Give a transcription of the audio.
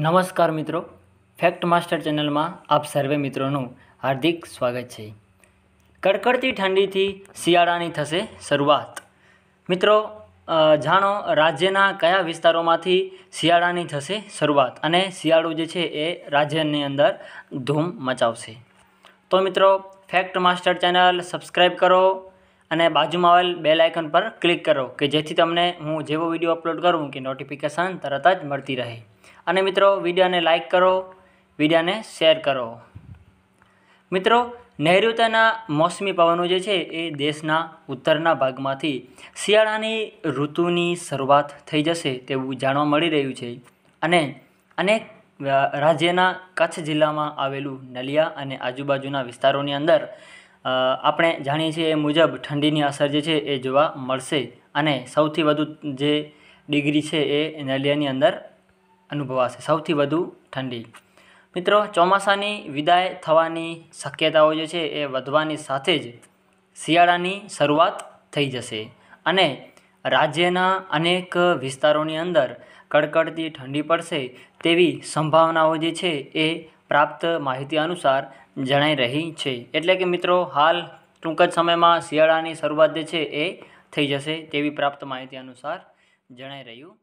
નમસ્કાર મિત્રો fact master ચેનલમાં આપ સર્વે મિત્રોનું હાર્દિક સ્વાગત છે કડકડતી ઠંડીથી શિયાળાની થશે શરૂઆત મિત્રો જાણો રાજ્યના કયા વિસ્તારોમાંથી શિયાળાની થશે શરૂઆત અને શિયાળો જે છે એ રાજ્યની અંદર ધૂમ મચાવશે તો મિત્રો ફેક્ટ માસ્ટર ચેનલ સબસ્ક્રાઈબ કરો અને બાજુમાં આવેલ બે આઇકન પર ક્લિક કરો કે જેથી તમને હું જેવો વિડીયો અપલોડ કરું કે નોટિફિકેશન તરત જ મળતી રહે અને મિત્રો વિડીયોને લાઇક કરો વિડીયોને શેર કરો મિત્રો નૈઋત્યના મોસમી પવનો જે છે એ દેશના ઉત્તરના ભાગમાંથી શિયાળાની ઋતુની શરૂઆત થઈ જશે તેવું જાણવા મળી રહ્યું છે અને અનેક રાજ્યના કચ્છ જિલ્લામાં આવેલું નલિયા અને આજુબાજુના વિસ્તારોની અંદર આપણે જાણીએ છીએ એ મુજબ ઠંડીની અસર જે છે એ જોવા મળશે અને સૌથી વધુ જે ડિગ્રી છે એ નલિયાની અંદર અનુભવાશે સૌથી વધુ ઠંડી મિત્રો ચોમાસાની વિદાય થવાની શક્યતાઓ જે છે એ વધવાની સાથે જ શિયાળાની શરૂઆત થઈ જશે અને રાજ્યના અનેક વિસ્તારોની અંદર કડકડતી ઠંડી પડશે તેવી સંભાવનાઓ જે છે એ પ્રાપ્ત માહિતી અનુસાર જણાઈ રહી છે એટલે કે મિત્રો હાલ ટૂંક જ સમયમાં શિયાળાની શરૂઆત જે છે એ થઈ જશે તેવી પ્રાપ્ત માહિતી અનુસાર જણાઈ રહ્યું